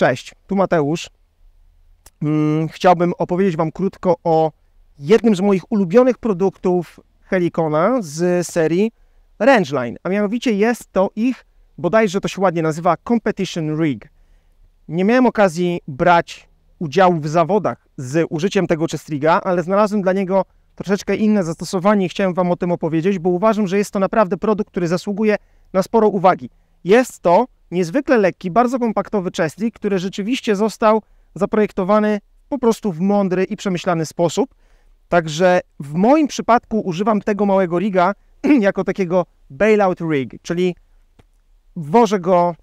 Cześć, tu Mateusz. Mm, chciałbym opowiedzieć Wam krótko o jednym z moich ulubionych produktów Helikona z serii Rangeline, a mianowicie jest to ich, bodajże to się ładnie nazywa, Competition Rig. Nie miałem okazji brać udziału w zawodach z użyciem tego chestriga, ale znalazłem dla niego troszeczkę inne zastosowanie i chciałem Wam o tym opowiedzieć, bo uważam, że jest to naprawdę produkt, który zasługuje na sporo uwagi. Jest to niezwykle lekki, bardzo kompaktowy chestnik, który rzeczywiście został zaprojektowany po prostu w mądry i przemyślany sposób. Także w moim przypadku używam tego małego riga jako takiego bailout rig, czyli wożę go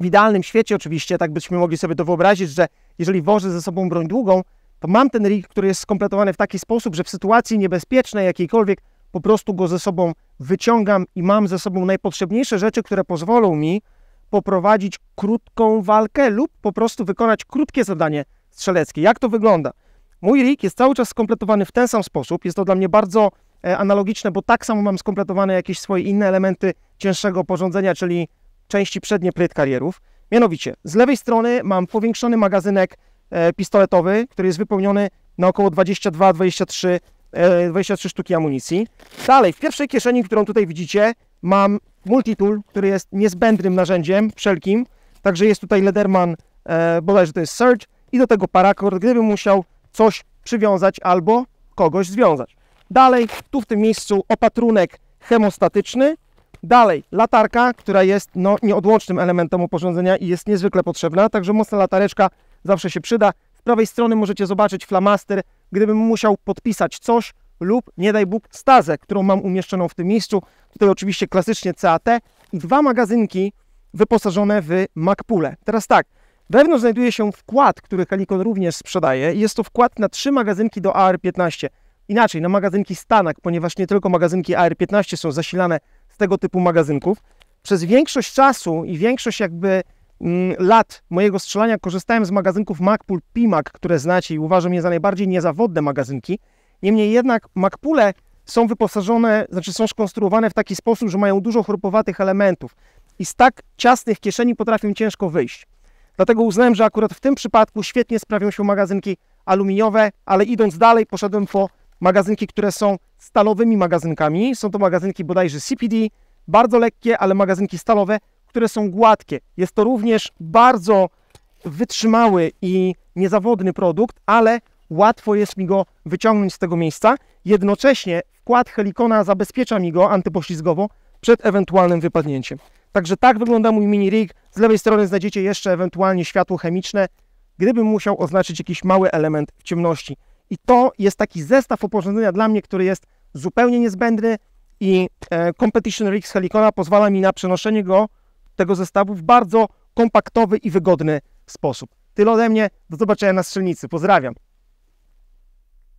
w idealnym świecie oczywiście, tak byśmy mogli sobie to wyobrazić, że jeżeli wożę ze sobą broń długą, to mam ten rig, który jest skompletowany w taki sposób, że w sytuacji niebezpiecznej jakiejkolwiek po prostu go ze sobą wyciągam i mam ze sobą najpotrzebniejsze rzeczy, które pozwolą mi poprowadzić krótką walkę lub po prostu wykonać krótkie zadanie strzeleckie. Jak to wygląda? Mój rig jest cały czas skompletowany w ten sam sposób. Jest to dla mnie bardzo e, analogiczne, bo tak samo mam skompletowane jakieś swoje inne elementy cięższego porządzenia, czyli części przednie plyt karierów. Mianowicie, z lewej strony mam powiększony magazynek e, pistoletowy, który jest wypełniony na około 22, 23, 23 sztuki amunicji. Dalej, w pierwszej kieszeni, którą tutaj widzicie, mam multitool, który jest niezbędnym narzędziem wszelkim. Także jest tutaj Lederman e, bodajże to jest Search i do tego paracord, gdybym musiał coś przywiązać albo kogoś związać. Dalej, tu w tym miejscu opatrunek hemostatyczny. Dalej, latarka, która jest no, nieodłącznym elementem oporządzenia i jest niezwykle potrzebna, także mocna latareczka zawsze się przyda. Z prawej strony możecie zobaczyć flamaster. Gdybym musiał podpisać coś, lub nie daj Bóg stazę, którą mam umieszczoną w tym miejscu. Tutaj oczywiście klasycznie CAT i dwa magazynki wyposażone w MacPule. Teraz tak, wewnątrz znajduje się wkład, który Helikon również sprzedaje. Jest to wkład na trzy magazynki do AR-15. Inaczej, na magazynki Stanak, ponieważ nie tylko magazynki AR-15 są zasilane z tego typu magazynków. Przez większość czasu i większość jakby mm, lat mojego strzelania korzystałem z magazynków MacPul Pimac, które znacie i uważam je za najbardziej niezawodne magazynki. Niemniej jednak makpule są wyposażone, znaczy są skonstruowane w taki sposób, że mają dużo chrupowatych elementów i z tak ciasnych kieszeni potrafią ciężko wyjść. Dlatego uznałem, że akurat w tym przypadku świetnie sprawią się magazynki aluminiowe, ale idąc dalej poszedłem po magazynki, które są stalowymi magazynkami. Są to magazynki bodajże CPD, bardzo lekkie, ale magazynki stalowe, które są gładkie. Jest to również bardzo wytrzymały i niezawodny produkt, ale łatwo jest mi go wyciągnąć z tego miejsca. Jednocześnie wkład helikona zabezpiecza mi go antypoślizgowo przed ewentualnym wypadnięciem. Także tak wygląda mój mini rig. Z lewej strony znajdziecie jeszcze ewentualnie światło chemiczne, gdybym musiał oznaczyć jakiś mały element w ciemności. I to jest taki zestaw oporządzenia dla mnie, który jest zupełnie niezbędny i e, Competition Rig z Helikona pozwala mi na przenoszenie go, tego zestawu w bardzo kompaktowy i wygodny sposób. Tyle ode mnie, do zobaczenia na strzelnicy. Pozdrawiam.